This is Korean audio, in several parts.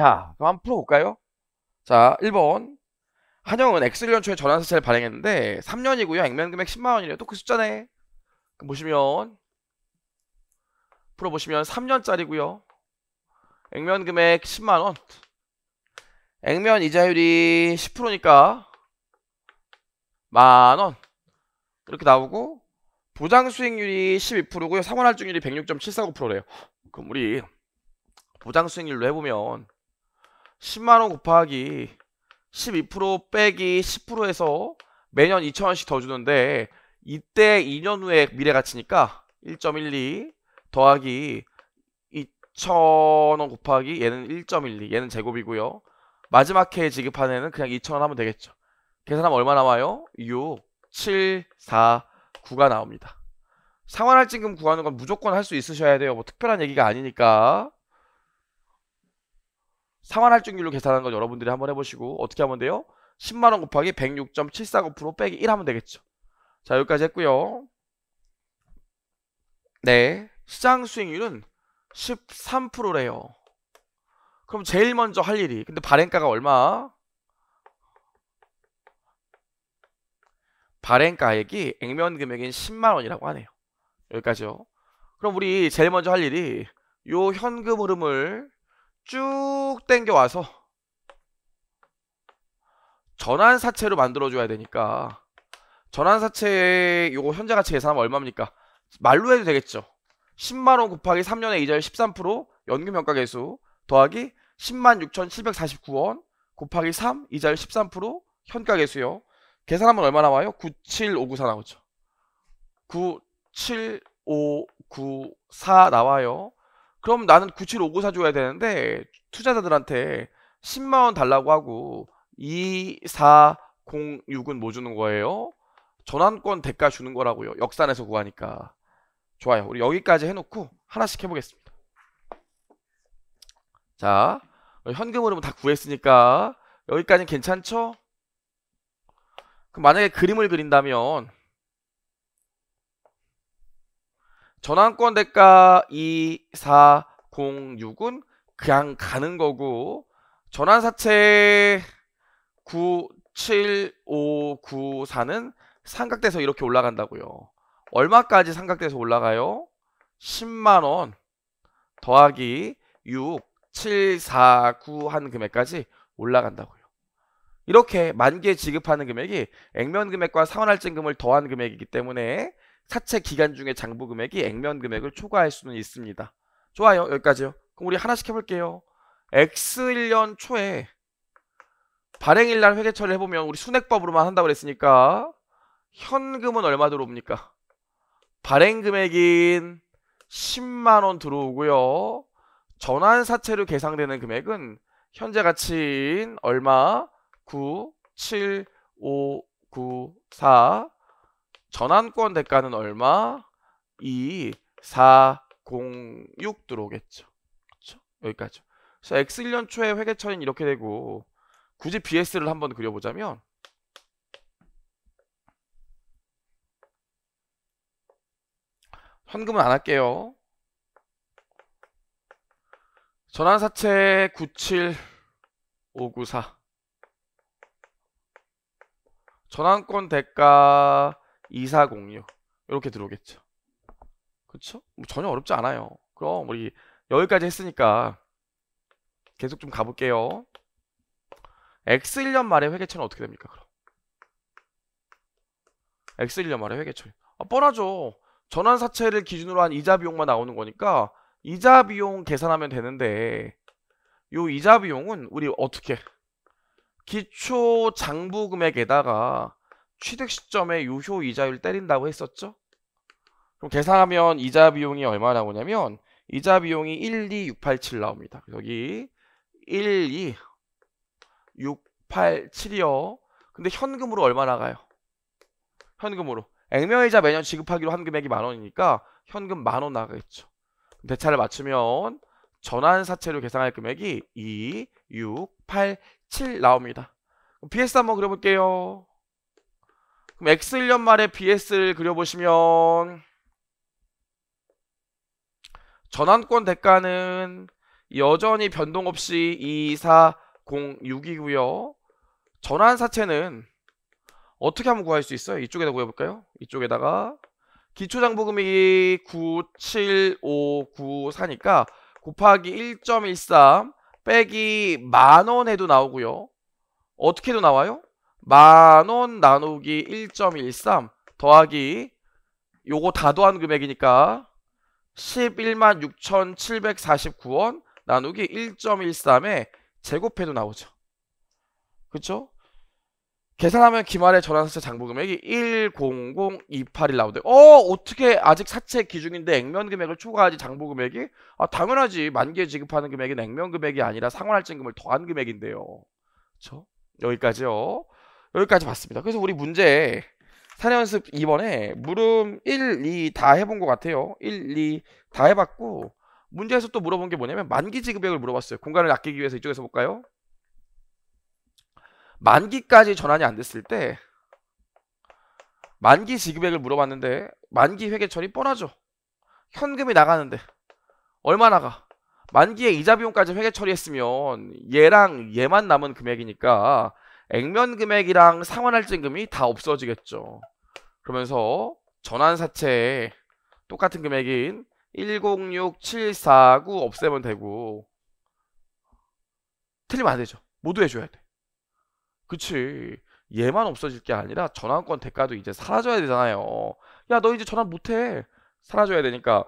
자, 그럼 한번 풀어볼까요? 자, 1번. 한영은 엑 X를 연초에 전환사채를 발행했는데 3년이고요. 액면금액 10만원이래요. 또 그 숫자네. 보시면 풀어보시면 3년짜리고요. 액면금액 10만원. 액면 이자율이 10%니까 만원 이렇게 나오고 보장 수익률이 12%고요. 3월 할증률이 106.749%래요. 그럼 우리 보장 수익률로 해보면 10만원 곱하기 12% 빼기 10%에서 매년 2천원씩 더 주는데 이때 2년 후에 미래 가치니까 1.12 더하기 2천원 곱하기 얘는 1.12 얘는 제곱이고요 마지막 해에 지급한 애는 그냥 2천원 하면 되겠죠 계산하면 얼마 나와요? 6, 7, 4, 9가 나옵니다 상환할증금 구하는 건 무조건 할 수 있으셔야 돼요 뭐 특별한 얘기가 아니니까 상환 할증률로 계산하는 건 여러분들이 한번 해보시고 어떻게 하면 돼요? 10만원 곱하기 106.749% 빼기 1 하면 되겠죠. 자 여기까지 했고요. 네 시장 수익률은 13%래요. 그럼 제일 먼저 할 일이 근데 발행가가 얼마? 발행가액이 액면 금액인 10만원이라고 하네요. 여기까지요. 그럼 우리 제일 먼저 할 일이 요 현금 흐름을 쭉 땡겨와서 전환사채로 만들어줘야 되니까 전환사채의 요거 현재가치 계산하면 얼마입니까? 말로 해도 되겠죠 10만원 곱하기 3년에 이자율 13% 연금평가계수 더하기 10만 6,749원 곱하기 3 이자율 13% 현가계수요 계산하면 얼마 나와요? 97594 나오죠 97594 나와요 그럼 나는 9759 사줘야 되는데 투자자들한테 10만 원 달라고 하고 2406은 뭐 주는 거예요? 전환권 대가 주는 거라고요. 역산에서 구하니까. 좋아요. 우리 여기까지 해놓고 하나씩 해보겠습니다. 자, 현금으로 다 구했으니까 여기까지는 괜찮죠? 그럼 만약에 그림을 그린다면 전환권 대가 2406은 그냥 가는 거고 전환사채 97594는 삼각대에서 이렇게 올라간다고요. 얼마까지 삼각대에서 올라가요? 10만원 더하기 6, 7, 4, 9하 금액까지 올라간다고요. 이렇게 만기에 지급하는 금액이 액면 금액과 상환할증금을 더한 금액이기 때문에 사채 기간 중에 장부 금액이 액면 금액을 초과할 수는 있습니다. 좋아요. 여기까지요. 그럼 우리 하나씩 해볼게요. X1년 초에 발행일 날 회계 처리를 해보면 우리 순액법으로만 한다고 그랬으니까 현금은 얼마 들어옵니까? 발행 금액인 10만원 들어오고요. 전환사채로 계상되는 금액은 현재 가치인 얼마? 9, 7, 5, 9, 4 전환권 대가는 얼마? 2, 4, 0, 6 들어오겠죠. 그렇죠? 여기까지. 그래서 X1년 초에 회계처리는 이렇게 되고 굳이 BS를 한번 그려보자면 현금은 안 할게요. 전환사채 97594 전환권 대가 2406 이렇게 들어오겠죠. 그렇죠? 뭐 전혀 어렵지 않아요. 그럼 우리 여기까지 했으니까 계속 좀 가볼게요. X1년 말에 회계처는 어떻게 됩니까? 그럼 X1년 말에 회계처. 아, 뻔하죠. 전환사채를 기준으로 한 이자 비용만 나오는 거니까 이자 비용 계산하면 되는데 요 이자 비용은 우리 어떻게 기초 장부금액에다가 취득 시점에 유효 이자율 때린다고 했었죠? 그럼 계산하면 이자 비용이 얼마 나오냐면 이자 비용이 1, 2, 6, 8, 7 나옵니다. 여기 1, 2, 6, 8, 7이요. 근데 현금으로 얼마 나가요? 현금으로. 액면이자 매년 지급하기로 한 금액이 만 원이니까 현금 만 원 나가겠죠. 대차를 맞추면 전환사채로 계산할 금액이 2, 6, 8, 7 나옵니다. BS 한번 그려볼게요. 그럼 x1년 말에 bs를 그려보시면 전환권 대가는 여전히 변동 없이 2406이고요. 전환사채는 어떻게 한번 구할 수 있어요? 이쪽에다 구해볼까요? 이쪽에다가 기초장부금이 97594니까 곱하기 1.13 빼기 만원 에도 나오고요. 어떻게도 나와요? 만원 나누기 1.13 더하기 요거 다도한 금액이니까 11만 6,749원 나누기 1.13에 제곱해도 나오죠. 그쵸? 계산하면 기말에 전환사채 장부금액이 10028이 나오대. 어 어떻게 아직 사채 기준인데 액면 금액을 초과하지 장부금액이? 아 당연하지 만기에 지급하는 금액은 액면 금액이 아니라 상환할증금을 더한 금액인데요. 그쵸? 여기까지요. 여기까지 봤습니다. 그래서 우리 문제 사내 연습 2번에 물음 1, 2 다 해본 것 같아요. 1, 2 다 해봤고 문제에서 또 물어본 게 뭐냐면 만기 지급액을 물어봤어요. 공간을 아끼기 위해서 이쪽에서 볼까요? 만기까지 전환이 안 됐을 때 만기 지급액을 물어봤는데 만기 회계 처리 뻔하죠. 현금이 나가는데 얼마 나가? 만기에 이자 비용까지 회계 처리했으면 얘랑 얘만 남은 금액이니까 액면 금액이랑 상환 할증금이 다 없어지겠죠. 그러면서 전환사채에 똑같은 금액인 106749 없애면 되고 틀리면 안 되죠. 모두 해줘야 돼. 그치. 얘만 없어질 게 아니라 전환권 대가도 이제 사라져야 되잖아요. 야, 너 이제 전환 못해. 사라져야 되니까.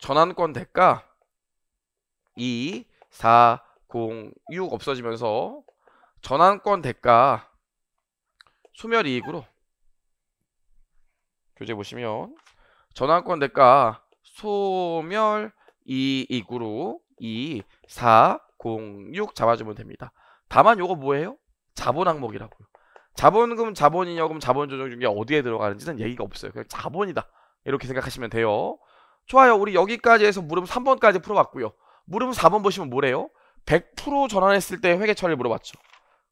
전환권 대가 2, 4, 0, 6 없어지면서 전환권 대가 소멸이익으로 교재 보시면 전환권 대가 소멸이익으로 2, 4, 0, 6 잡아주면 됩니다. 다만 요거 뭐예요? 자본 항목이라고요. 자본금, 자본인여금, 자본조정중에 어디에 들어가는지는 얘기가 없어요. 그냥 자본이다. 이렇게 생각하시면 돼요. 좋아요. 우리 여기까지 해서 물음 3번까지 풀어봤고요. 물음 4번 보시면 뭐래요? 100% 전환했을 때 회계 처리를 물어봤죠.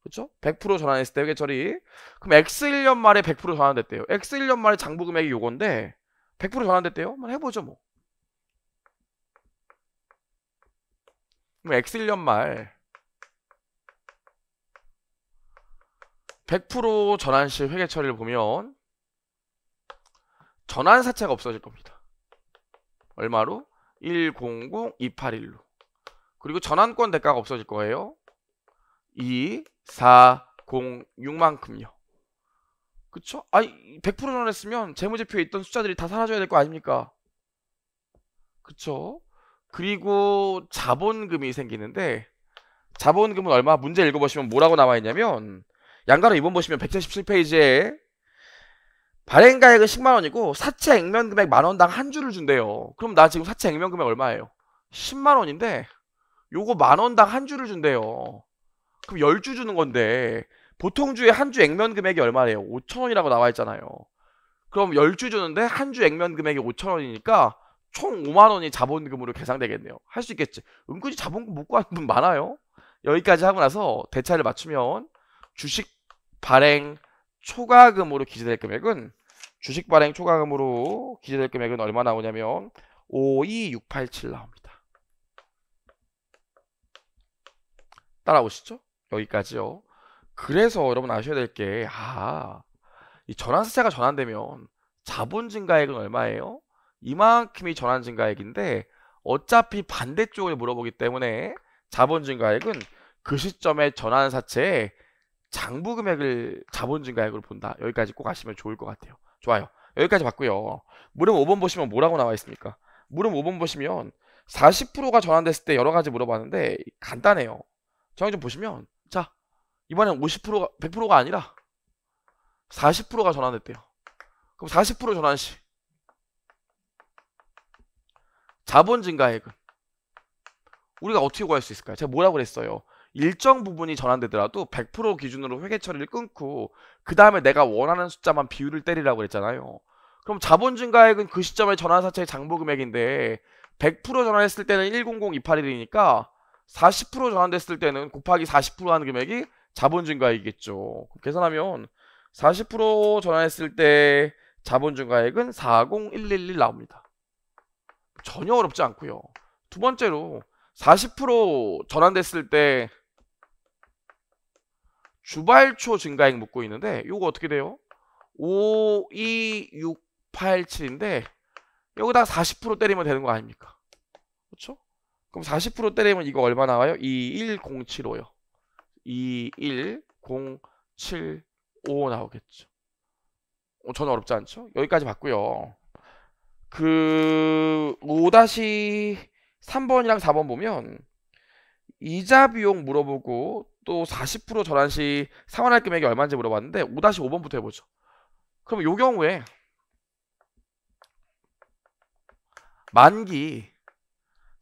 그렇죠? 100% 전환했을 때 회계 처리. 그럼 X 1년 말에 100% 전환됐대요. X 1년 말에 장부 금액이 요건데 100% 전환됐대요. 한번 해보죠 뭐. 그럼 X 1년 말 100% 전환 시 회계 처리를 보면 전환 사채가 없어질 겁니다. 얼마로? 100281로. 그리고 전환권 대가가 없어질 거예요. 2, 4, 0, 6만큼요. 그쵸? 아니 100% 전환했으면 재무제표에 있던 숫자들이 다 사라져야 될 거 아닙니까? 그쵸? 그리고 자본금이 생기는데 자본금은 얼마? 문제 읽어보시면 뭐라고 나와있냐면 양가로 2번 보시면 177페이지에 발행가액은 10만원이고 사채 액면금액 만원당 한 주를 준대요. 그럼 나 지금 사채 액면금액 얼마예요? 10만원인데 요거 만 원당 한 주를 준대요. 그럼 열 주 주는 건데 보통 주에 한주 액면 금액이 얼마래요? 5천 원이라고 나와 있잖아요. 그럼 열 주 주는데 한 주 액면 금액이 5천 원이니까 총 5만 원이 자본금으로 계상되겠네요. 할 수 있겠지. 은근히 자본금 못 구하는 분 많아요. 여기까지 하고 나서 대차를 맞추면 주식 발행 초과금으로 기재될 금액은 주식 발행 초과금으로 기재될 금액은 얼마 나오냐면 52687 나옵니다. 따라오시죠? 여기까지요. 그래서 여러분 아셔야 될 게, 아, 이 전환세차가 전환되면 자본 증가액은 얼마예요? 이만큼이 전환 증가액인데 어차피 반대쪽을 물어보기 때문에 자본 증가액은 그 시점에 전환 사채의 장부 금액을 자본 증가액으로 본다. 여기까지 꼭 아시면 좋을 것 같아요. 좋아요. 여기까지 봤고요. 물음 5번 보시면 뭐라고 나와 있습니까? 물음 5번 보시면 40%가 전환됐을 때 여러 가지 물어봤는데 간단해요. 장기 좀 보시면 자 이번엔 50%가 100%가 아니라 40%가 전환됐대요. 그럼 40% 전환 시 자본 증가액은 우리가 어떻게 구할 수 있을까요? 제가 뭐라고 그랬어요? 일정 부분이 전환되더라도 100% 기준으로 회계 처리를 끊고 그 다음에 내가 원하는 숫자만 비율을 때리라고 그랬잖아요. 그럼 자본 증가액은 그 시점에 전환사채의 장부 금액인데 100% 전환했을 때는 100281이니까 40% 전환됐을 때는 곱하기 40% 하는 금액이 자본 증가이겠죠. 액 계산하면 40% 전환했을 때 자본 증가액은 40111 나옵니다. 전혀 어렵지 않고요. 두 번째로 40% 전환됐을 때 주발초 증가액 묻고 있는데 이거 어떻게 돼요? 5, 2, 6, 8, 7인데 여기다 40% 때리면 되는 거 아닙니까? 그럼 40% 때리면 이거 얼마 나와요? 2 1 0 7 5요21075 나오겠죠. 어, 전혀 어렵지 않죠? 여기까지 봤고요. 그 5-3번이랑 4번 보면 이자 비용 물어보고 또 40% 전환 시 상환할 금액이 얼마인지 물어봤는데 5-5번부터 해보죠. 그럼 요 경우에 만기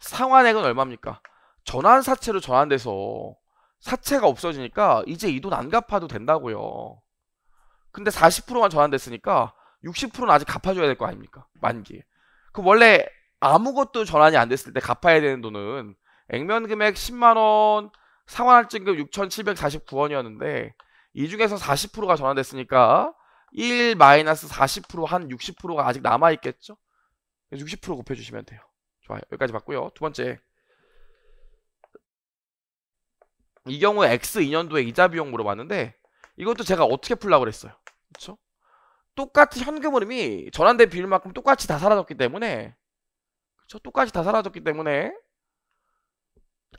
상환액은 얼마입니까? 전환사채로 전환돼서 사채가 없어지니까 이제 이 돈 안 갚아도 된다고요. 근데 40%만 전환됐으니까 60%는 아직 갚아줘야 될 거 아닙니까? 만기에. 그 원래 아무것도 전환이 안 됐을 때 갚아야 되는 돈은 액면 금액 10만원, 상환할증금 6,749원이었는데 이 중에서 40%가 전환됐으니까 1-40%한 60%가 아직 남아있겠죠? 60% 곱해주시면 돼요. 좋아요. 여기까지 봤고요. 두 번째. 이 경우에 X 2년도에 이자 비용 물어봤는데 이것도 제가 어떻게 풀라고 그랬어요. 그렇죠? 똑같이 현금 흐름이 전환된 비율만큼 똑같이 다 사라졌기 때문에 그렇죠? 똑같이 다 사라졌기 때문에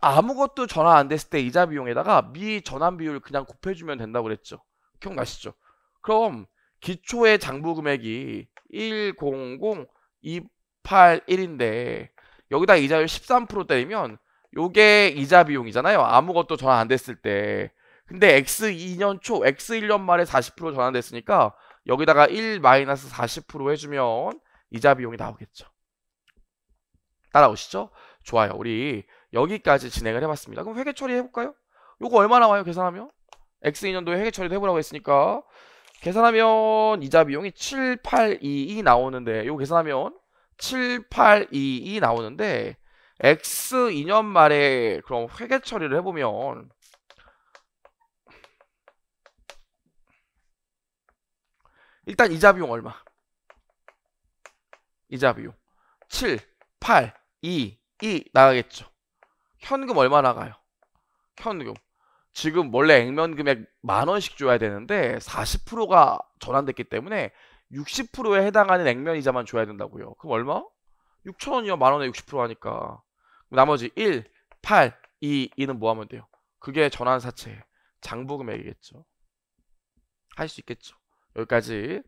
아무것도 전환 안 됐을 때 이자 비용에다가 미 전환 비율 그냥 곱해주면 된다고 그랬죠. 기억나시죠? 그럼 기초의 장부 금액이 100281인데 여기다 이자율 13% 때리면 요게 이자 비용이잖아요. 아무것도 전환 안 됐을 때. 근데 X2년 초, X1년 말에 40% 전환됐으니까 여기다가 1-40% 해주면 이자 비용이 나오겠죠. 따라오시죠? 좋아요. 우리 여기까지 진행을 해봤습니다. 그럼 회계 처리 해볼까요? 요거 얼마 나와요? 계산하면? X2년도에 회계 처리도 해보라고 했으니까 계산하면 이자 비용이 7822 나오는데 요거 계산하면 7 8 2이 나오는데 X 2년 말에 그럼 회계 처리를 해보면 일단 이자 비용 얼마? 이자 비용 7, 8, 2, 2 나가겠죠. 현금 얼마 나가요? 현금 지금 원래 액면 금액 만 원씩 줘야 되는데 40%가 전환됐기 때문에 60%에 해당하는 액면 이자만 줘야 된다고요. 그럼 얼마? 6천원이요. 만원에 60% 하니까. 나머지 1, 8, 2, 2는 뭐 하면 돼요? 그게 전환사채 장부금액이겠죠. 할 수 있겠죠. 여기까지.